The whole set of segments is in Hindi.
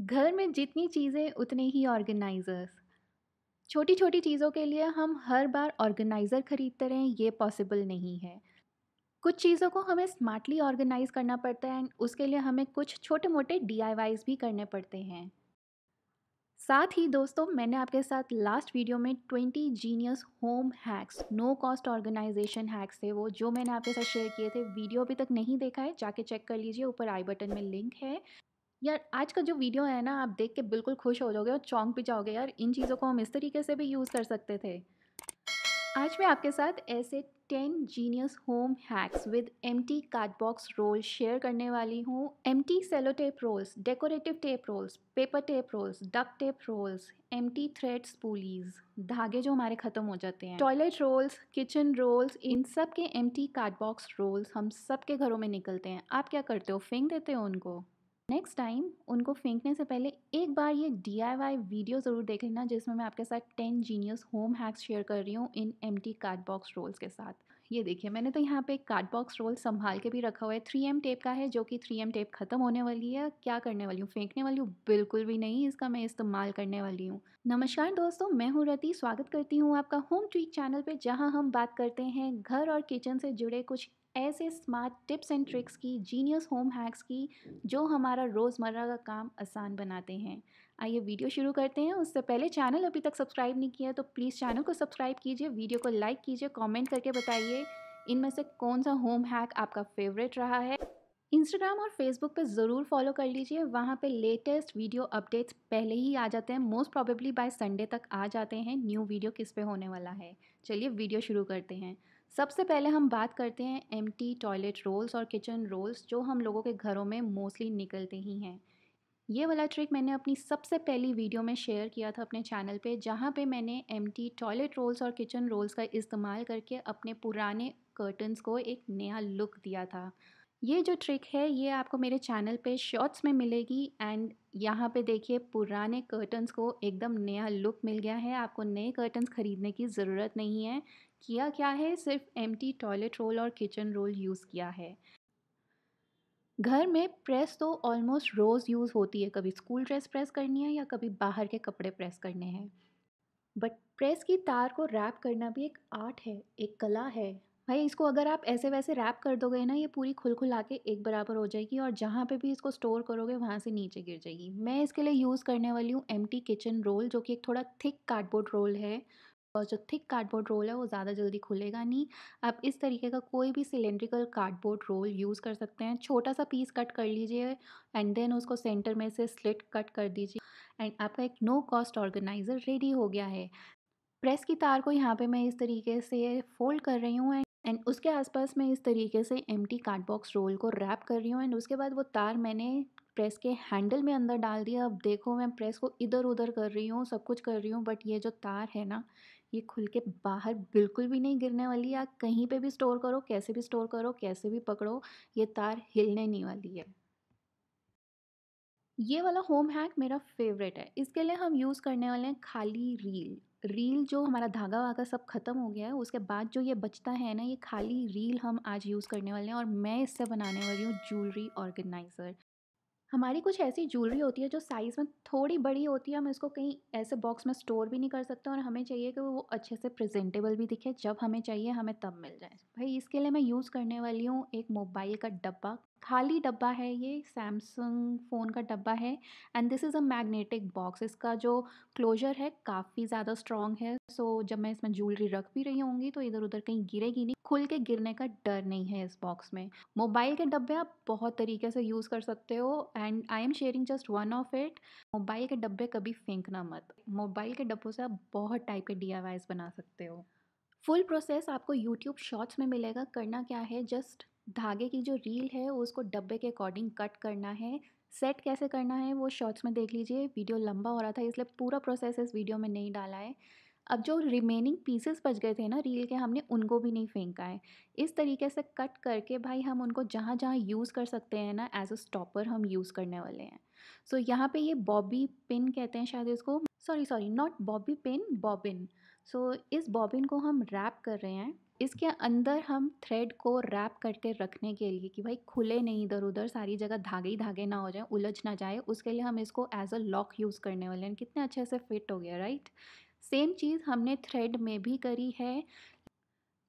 घर में जितनी चीज़ें उतने ही ऑर्गेनाइज़र्स छोटी छोटी चीज़ों के लिए हम हर बार ऑर्गेनाइज़र ख़रीदते रहें ये पॉसिबल नहीं है कुछ चीज़ों को हमें स्मार्टली ऑर्गेनाइज़ करना पड़ता है एंड उसके लिए हमें कुछ छोटे मोटे डी भी करने पड़ते हैं साथ ही दोस्तों मैंने आपके साथ लास्ट वीडियो में 20 genius home hacks no cost organization hacks थे वो जो मैंने आपके साथ शेयर किए थे वीडियो अभी तक नहीं देखा है जाके चेक कर लीजिए ऊपर आई बटन में लिंक है यार आज का जो वीडियो है ना आप देख के बिल्कुल खुश हो जाओगे और चौंक भी जाओगे यार इन चीज़ों को हम इस तरीके से भी यूज़ कर सकते थे आज मैं आपके साथ ऐसे ten genius home hacks with empty cardboard roll share करने वाली हूँ empty cello tape rolls decorative tape rolls paper tape rolls duck tape rolls empty thread spools धागे जो हमारे ख़त्म हो जाते हैं टॉयलेट रोल्स किचन रोल्स इन सब के एम टी कार्डबॉक्स रोल्स हम सब के घरों में निकलते हैं आप क्या करते हो फेंक देते हो उनको नेक्स्ट टाइम उनको फेंकने से पहले एक बार ये डी वीडियो ज़रूर देख लेना जिसमें मैं आपके साथ ten genius home hacks share कर रही हूँ इन एम टी कार्डबॉक्स रोल्स के साथ ये देखिए मैंने तो यहाँ पे कार्डबॉक्स रोल संभाल के भी रखा हुआ है थ्री एम टेप का है जो कि थ्री एम टेप ख़त्म होने वाली है क्या करने वाली हूँ फेंकने वाली हूँ बिल्कुल भी नहीं इसका मैं इस्तेमाल करने वाली हूँ नमस्कार दोस्तों मैं हूँ रति स्वागत करती हूँ आपका होम ट्रीट चैनल पर जहाँ हम बात करते हैं घर और किचन से जुड़े कुछ ऐसे स्मार्ट टिप्स एंड ट्रिक्स की जीनियस होम हैक्स की जो हमारा रोज़मर्रा का काम आसान बनाते हैं आइए वीडियो शुरू करते हैं उससे पहले चैनल अभी तक सब्सक्राइब नहीं किया तो प्लीज़ चैनल को सब्सक्राइब कीजिए वीडियो को लाइक कीजिए कॉमेंट करके बताइए इनमें से कौन सा होम हैक आपका फेवरेट रहा है इंस्टाग्राम और फेसबुक पे ज़रूर फॉलो कर लीजिए वहाँ पे लेटेस्ट वीडियो अपडेट्स पहले ही आ जाते हैं मोस्ट प्रॉबेबली बाय संडे तक आ जाते हैं न्यू वीडियो किस पे होने वाला है चलिए वीडियो शुरू करते हैं सबसे पहले हम बात करते हैं टी टॉयलेट रोल्स और किचन रोल्स जो हम लोगों के घरों में मोस्टली निकलते ही हैं ये वाला ट्रिक मैंने अपनी सबसे पहली वीडियो में शेयर किया था अपने चैनल पे जहाँ पे मैंने टी टॉयलेट रोल्स और किचन रोल्स का इस्तेमाल करके अपने पुराने कर्टन्स को एक नया लुक दिया था ये जो ट्रिक है ये आपको मेरे चैनल पे शॉर्ट्स में मिलेगी एंड यहाँ पे देखिए पुराने कर्टन्स को एकदम नया लुक मिल गया है आपको नए कर्टन्स ख़रीदने की ज़रूरत नहीं है किया क्या है सिर्फ एम टॉयलेट रोल और किचन रोल यूज़ किया है घर में प्रेस तो ऑलमोस्ट रोज़ यूज़ होती है कभी स्कूल ड्रेस प्रेस करनी है या कभी बाहर के कपड़े प्रेस करने हैं बट प्रेस की तार को रैप करना भी एक आर्ट है एक कला है भाई इसको अगर आप ऐसे वैसे रैप कर दोगे ना ये पूरी खुल खुल आके एक बराबर हो जाएगी और जहाँ पे भी इसको स्टोर करोगे वहाँ से नीचे गिर जाएगी मैं इसके लिए यूज़ करने वाली हूँ एम किचन रोल जो कि एक थोड़ा थिक कार्डबोर्ड रोल है और जो थिक कार्डबोर्ड रोल है वो ज़्यादा जल्दी खुलेगा नहीं आप इस तरीके का कोई भी सिलेंड्रिकल कार्डबोर्ड रोल यूज़ कर सकते हैं छोटा सा पीस कट कर लीजिए एंड देन उसको सेंटर में से स्लिट कट कर दीजिए एंड आपका एक नो कॉस्ट ऑर्गेनाइज़र रेडी हो गया है प्रेस की तार को यहाँ पे मैं इस तरीके से फोल्ड कर रही हूँ एंड उसके आसपास मैं इस तरीके से एम टी कार्डबॉक्स रोल को रैप कर रही हूँ एंड उसके बाद वो तार मैंने प्रेस के हैंडल में अंदर डाल दिया अब देखो मैं प्रेस को इधर उधर कर रही हूँ सब कुछ कर रही हूँ बट ये जो तार है ना ये खुल के बाहर बिल्कुल भी नहीं गिरने वाली है आप कहीं पे भी स्टोर करो कैसे भी स्टोर करो कैसे भी पकड़ो ये तार हिलने नहीं वाली है ये वाला होम हैक मेरा फेवरेट है इसके लिए हम यूज़ करने वाले हैं खाली रील रील जो हमारा धागा वागा सब ख़त्म हो गया है उसके बाद जो ये बचता है ना ये खाली रील हम आज यूज़ करने वाले हैं और मैं इससे बनाने वाली हूँ ज्वेलरी ऑर्गेनाइज़र हमारी कुछ ऐसी ज्वेलरी होती है जो साइज़ में थोड़ी बड़ी होती है हम इसको कहीं ऐसे बॉक्स में स्टोर भी नहीं कर सकते और हमें चाहिए कि वो अच्छे से प्रेजेंटेबल भी दिखे जब हमें चाहिए हमें तब मिल जाए भाई इसके लिए मैं यूज़ करने वाली हूँ एक मोबाइल का डब्बा खाली डब्बा है ये सैमसंग फ़ोन का डब्बा है and this is a magnetic box इसका जो क्लोजर है काफ़ी ज़्यादा स्ट्रॉन्ग है सो so, जब मैं इसमें ज्वेलरी रख भी रही होंगी तो इधर उधर कहीं गिरेगी नहीं खुल के गिरने का डर नहीं है इस बॉक्स में मोबाइल के डब्बे आप बहुत तरीके से यूज़ कर सकते हो and I am sharing just one of it mobile के डब्बे कभी फेंकना मत मोबाइल के डब्बों से आप बहुत टाइप के डी बना सकते हो फुल प्रोसेस आपको यूट्यूब शॉर्ट्स में मिलेगा करना क्या है जस्ट धागे की जो रील है उसको डब्बे के अकॉर्डिंग कट करना है सेट कैसे करना है वो शॉर्ट्स में देख लीजिए वीडियो लंबा हो रहा था इसलिए पूरा प्रोसेस इस वीडियो में नहीं डाला है अब जो रिमेनिंग पीसेस बच गए थे ना रील के हमने उनको भी नहीं फेंका है इस तरीके से कट करके भाई हम उनको जहाँ जहाँ यूज़ कर सकते हैं ना एज अ स्टॉपर हम यूज़ करने वाले हैं सो so, यहाँ पे ये बॉबी पिन कहते हैं शायद इसको sorry sorry not bobby pin bobbin so इस बॉबिन को हम रैप कर रहे हैं इसके अंदर हम थ्रेड को रैप करके रखने के लिए कि भाई खुले नहीं इधर उधर सारी जगह धागे ही धागे ना हो जाए उलझ ना जाए उसके लिए हम इसको एज अ लॉक यूज़ करने वाले हैं कितने अच्छे से फिट हो गया राइट सेम चीज़ हमने थ्रेड में भी करी है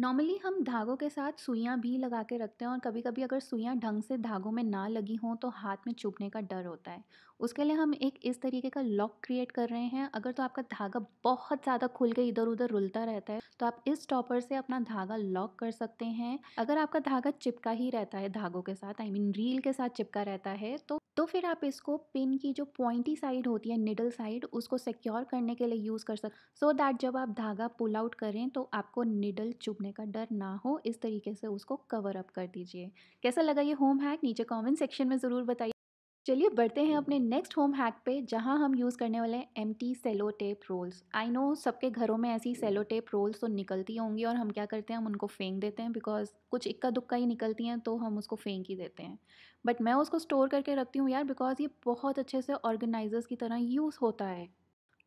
नॉर्मली हम धागों के साथ सुइयाँ भी लगा के रखते हैं और कभी कभी अगर सुइयाँ ढंग से धागों में ना लगी हों तो हाथ में चुभने का डर होता है उसके लिए हम एक इस तरीके का लॉक क्रिएट कर रहे हैं अगर तो आपका धागा बहुत ज़्यादा खुल के इधर उधर रुलता रहता है तो आप इस टॉपर से अपना धागा लॉक कर सकते हैं अगर आपका धागा चिपका ही रहता है धागों के साथ I I mean mean, reel के साथ चिपका रहता है तो तो फिर आप इसको पिन की जो पॉइंटी साइड होती है निडल साइड उसको सिक्योर करने के लिए यूज़ कर सकते सो दैट जब आप धागा पुल आउट करें तो आपको निडल चुभने का डर ना हो इस तरीके से उसको कवर अप कर दीजिए कैसा लगा ये होम हैक नीचे कमेंट सेक्शन में ज़रूर बताइए चलिए बढ़ते हैं अपने नेक्स्ट होम हैक पे जहाँ हम यूज़ करने वाले हैं empty cello tape rolls I know सबके घरों में ऐसी सेलो टेप रोल्स तो निकलती होंगी और हम क्या करते हैं हम उनको फेंक देते हैं बिकॉज कुछ इक्का दुक्का ही निकलती हैं तो हम उसको फेंक ही देते हैं बट मैं उसको स्टोर करके रखती हूँ यार बिकॉज ये बहुत अच्छे से ऑर्गेनाइजर्स की तरह यूज़ होता है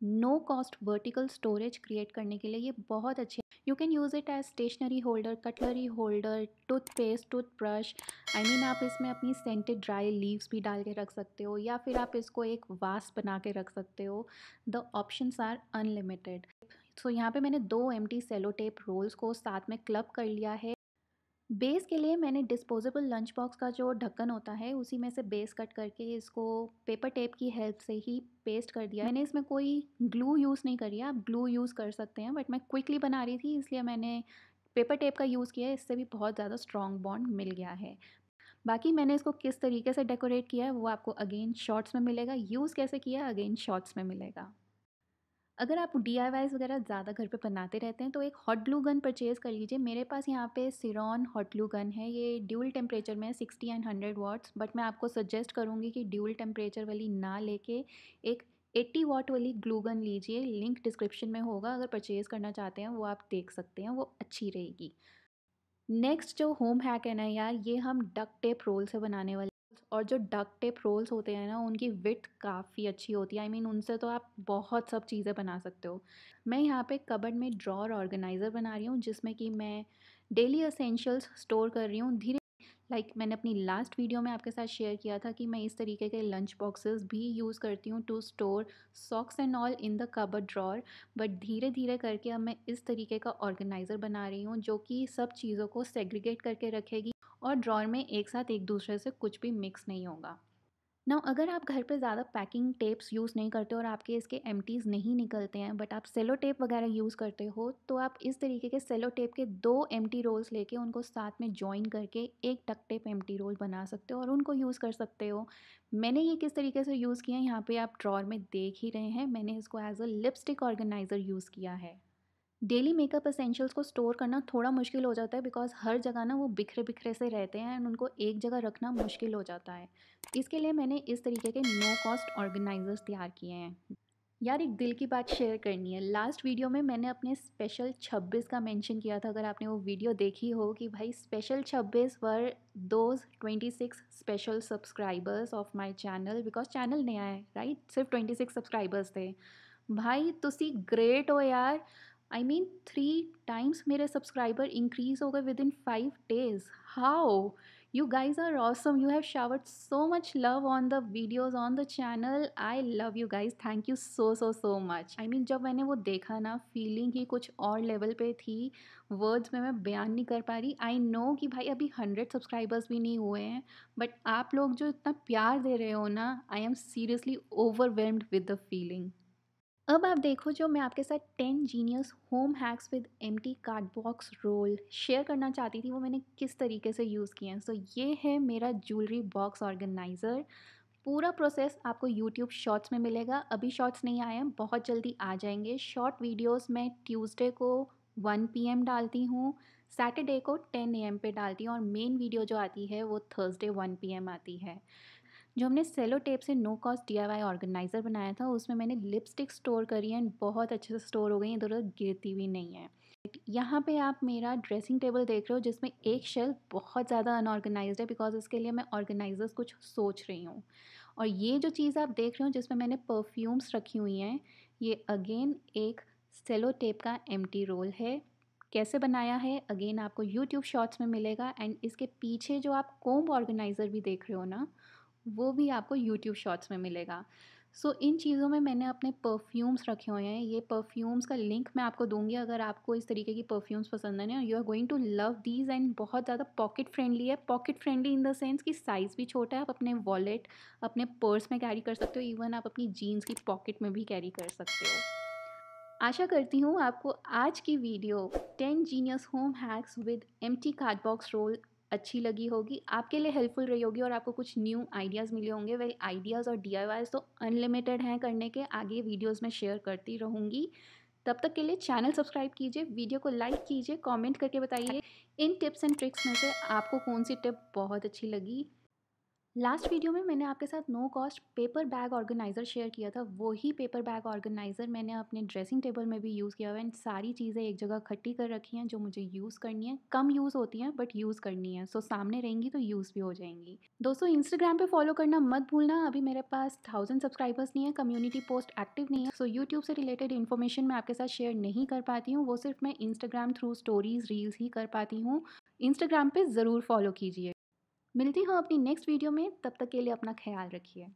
no cost vertical storage create करने के लिए ये बहुत अच्छे you can use it as stationery holder cutlery holder toothpaste toothbrush I mean आप इसमें अपनी सेंटेड ड्राई लीव्स भी डाल के रख सकते हो या फिर आप इसको एक वास बना के रख सकते हो the options are unlimited so यहाँ पे मैंने दो empty cello tape rolls को साथ में क्लब कर लिया है बेस के लिए मैंने डिस्पोजेबल लंच बॉक्स का जो ढक्कन होता है उसी में से बेस कट करके इसको पेपर टेप की हेल्प से ही पेस्ट कर दिया मैंने इसमें कोई ग्लू यूज़ नहीं करी आप ग्लू यूज़ कर सकते हैं बट मैं क्विकली बना रही थी इसलिए मैंने पेपर टेप का यूज़ किया इससे भी बहुत ज़्यादा स्ट्रॉन्ग बॉन्ड मिल गया है बाकी मैंने इसको किस तरीके से डेकोरेट किया है वो आपको अगेन शॉर्ट्स में मिलेगा यूज़ कैसे किया अगेन शॉर्ट्स में मिलेगा अगर आप डी वगैरह ज़्यादा घर पे बनाते रहते हैं तो एक हॉट ग्लू गन परचेज़ कर लीजिए मेरे पास यहाँ पे सिरॉन हॉट ग्लू गन है ये ड्यूल टेम्परेचर में sixty and hundred watts but मैं आपको सजेस्ट करूँगी कि ड्यूल टेम्परेचर वाली ना लेके एक एट्टी वाट वाली ग्लू गन लीजिए लिंक डिस्क्रिप्शन में होगा अगर परचेज़ करना चाहते हैं वो आप देख सकते हैं वो अच्छी रहेगी नेक्स्ट जो होम हैक है ना यार ये हम डक टेप रोल से बनाने वाले और जो डक टेप रोल्स होते हैं ना उनकी विथ काफ़ी अच्छी होती है आई I मीन mean, उनसे तो आप बहुत सब चीज़ें बना सकते हो मैं यहाँ पे कबड में ड्रॉर ऑर्गेनाइज़र बना रही हूँ जिसमें कि मैं डेली असेंशियल्स स्टोर कर रही हूँ धीरे लाइक like, मैंने अपनी लास्ट वीडियो में आपके साथ शेयर किया था कि मैं इस तरीके के लंच बॉक्सेस भी यूज़ करती हूँ to store socks and all in the cupboard drawer but धीरे धीरे करके अब मैं इस तरीके का ऑर्गेनाइज़र बना रही हूँ जो कि सब चीज़ों को सेग्रीगेट करके रखेगी और ड्रॉर में एक साथ एक दूसरे से कुछ भी मिक्स नहीं होगा ना अगर आप घर पे ज़्यादा पैकिंग टेप्स यूज़ नहीं करते और आपके इसके एम नहीं निकलते हैं बट आप सेलो टेप वगैरह यूज़ करते हो तो आप इस तरीके के सेलो टेप के दो एम रोल्स लेके उनको साथ में ज्वाइन करके एक टक टेप एम रोल बना सकते हो और उनको यूज़ कर सकते हो मैंने ये किस तरीके से यूज़ किया है यहाँ पर आप ड्रॉर में देख ही रहे हैं मैंने इसको as a lipstick organiser use किया है डेली मेकअप असेंशियल्स को स्टोर करना थोड़ा मुश्किल हो जाता है बिकॉज हर जगह ना वो बिखरे बिखरे से रहते हैं एंड उनको एक जगह रखना मुश्किल हो जाता है इसके लिए मैंने इस तरीके के नो कॉस्ट ऑर्गेनाइजर्स तैयार किए हैं यार एक दिल की बात शेयर करनी है लास्ट वीडियो में मैंने अपने स्पेशल 26 का मेंशन किया था अगर आपने वो वीडियो देखी हो कि भाई special 26 were those 26 special subscribers of my channel because channel नया है राइट सिर्फ 26 सब्सक्राइबर्स थे भाई तुसी ग्रेट हो यार आई मीन थ्री टाइम्स मेरे सब्सक्राइबर इंक्रीज हो गए within five days how you guys are awesome you have showered so much love on the videos on the channel I love you guys thank you so so so much I mean जब मैंने वो देखा ना फीलिंग ही कुछ और लेवल पे थी वर्ड्स में मैं बयान नहीं कर पा रही आई नो कि भाई अभी हंड्रेड सब्सक्राइबर्स भी नहीं हुए हैं बट आप लोग जो इतना प्यार दे रहे हो ना I am seriously overwhelmed with the feeling अब आप देखो जो मैं आपके साथ ten genius home hacks with empty card box roll share करना चाहती थी वो मैंने किस तरीके से यूज़ किए हैं सो ये है मेरा ज्वेलरी बॉक्स ऑर्गेनाइज़र पूरा प्रोसेस आपको यूट्यूब शॉर्ट्स में मिलेगा अभी शॉर्ट्स नहीं आए हैं बहुत जल्दी आ जाएंगे शॉर्ट वीडियोस मैं ट्यूसडे को 1 पीएम डालती हूँ सैटरडे को 10 एम पे डालती हूँ और मेन वीडियो जो आती है वो थर्सडे 1 पीएम आती है जो हमने सेलो टेप से no cost D I organiser बनाया था उसमें मैंने लिपस्टिक स्टोर करी है बहुत अच्छे से स्टोर हो गई इधर उधर गिरती हुई नहीं है यहाँ पे आप मेरा ड्रेसिंग टेबल देख रहे हो जिसमें एक शेल्फ बहुत ज़्यादा अनऑर्गेनाइज है बिकॉज इसके लिए मैं ऑर्गेनाइजर्स कुछ सोच रही हूँ और ये जो चीज़ आप देख रहे हो जिसमें मैंने परफ्यूम्स रखी हुई हैं ये अगेन एक सेलो टेप का एम रोल है कैसे बनाया है अगेन आपको यूट्यूब शॉर्ट्स में मिलेगा एंड इसके पीछे जो आप कोम्ब ऑर्गेनाइज़र भी देख रहे हो ना वो भी आपको यूट्यूब शॉर्ट्स में मिलेगा सो so, इन चीज़ों में मैंने अपने परफ्यूम्स रखे हुए हैं ये परफ्यूम्स का लिंक मैं आपको दूंगी अगर आपको इस तरीके की परफ्यूम्स पसंद है you are going to love these and बहुत ज़्यादा पॉकेट फ्रेंडली है pocket friendly in the sense कि साइज़ भी छोटा है आप अपने वॉलेट अपने पर्स में कैरी कर सकते हो इवन आप अपनी जीन्स की पॉकेट में भी कैरी कर सकते हो आशा करती हूँ आपको आज की video 10 genius home hacks with empty card box roll अच्छी लगी होगी आपके लिए हेल्पफुल रही होगी और आपको कुछ न्यू आइडियाज़ मिले होंगे वेल आइडियाज़ और डी तो अनलिमिटेड हैं करने के आगे वीडियोज़ में शेयर करती रहूँगी तब तक के लिए चैनल सब्सक्राइब कीजिए वीडियो को लाइक कीजिए कमेंट करके बताइए इन टिप्स एंड ट्रिक्स में से आपको कौन सी टिप बहुत अच्छी लगी लास्ट वीडियो में मैंने आपके साथ no cost paper bag organiser share किया था वही पेपर बैग ऑर्गेनाइज़र मैंने अपने ड्रेसिंग टेबल में भी यूज़ किया हुआ है सारी चीज़ें एक जगह इकट्ठी कर रखी हैं जो मुझे यूज़ करनी है कम यूज़ होती हैं बट यूज़ करनी है सो सामने रहेंगी तो यूज़ भी हो जाएंगी दोस्तों इंस्टाग्राम पर फॉलो करना मत भूलना अभी मेरे पास थाउजेंड सब्सक्राइबर्स नहीं है कम्युनिटी पोस्ट एक्टिव नहीं है सो यूट्यूब से रिलेटेड इन्फॉर्मेशन मैं आपके साथ शेयर नहीं कर पाती हूँ वो सिर्फ मैं इंस्टाग्राम थ्रू स्टोरीज़ रील्स ही कर पाती हूँ इंस्टाग्राम पर ज़रूर फॉलो कीजिए मिलती हूँ अपनी नेक्स्ट वीडियो में तब तक के लिए अपना ख्याल रखिए